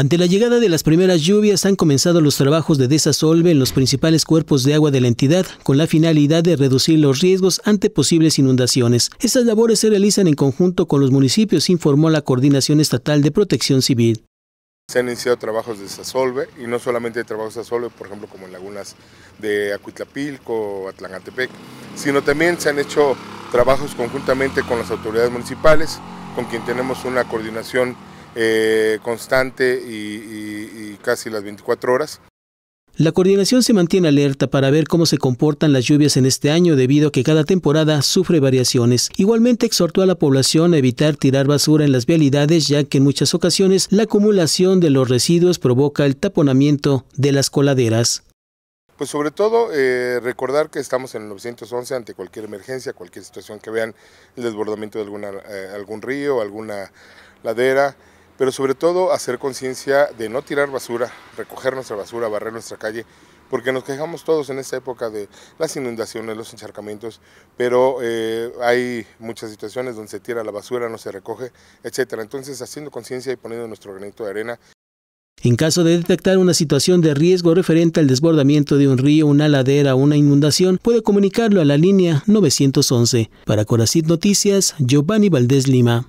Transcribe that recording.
Ante la llegada de las primeras lluvias han comenzado los trabajos de desasolve en los principales cuerpos de agua de la entidad con la finalidad de reducir los riesgos ante posibles inundaciones. Estas labores se realizan en conjunto con los municipios, informó la Coordinación Estatal de Protección Civil. Se han iniciado trabajos de desasolve y no solamente trabajos de desasolve, por ejemplo, como en lagunas de Acuitlapilco, o Atlangatepec, sino también se han hecho trabajos conjuntamente con las autoridades municipales, con quien tenemos una coordinación eh, constante y, casi las 24 horas. La coordinación se mantiene alerta para ver cómo se comportan las lluvias en este año debido a que cada temporada sufre variaciones. Igualmente exhortó a la población a evitar tirar basura en las vialidades ya que en muchas ocasiones la acumulación de los residuos provoca el taponamiento de las coladeras. Pues sobre todo eh, recordar que estamos en el 911 ante cualquier emergencia, cualquier situación que vean el desbordamiento de alguna, eh, algún río, alguna ladera, pero sobre todo hacer conciencia de no tirar basura, recoger nuestra basura, barrer nuestra calle, porque nos quejamos todos en esta época de las inundaciones, los encharcamientos, pero eh, hay muchas situaciones donde se tira la basura, no se recoge, etc. Entonces, haciendo conciencia y poniendo nuestro granito de arena. En caso de detectar una situación de riesgo referente al desbordamiento de un río, una ladera o una inundación, puede comunicarlo a la línea 911. Para Coracid Noticias, Giovanni Valdés Lima.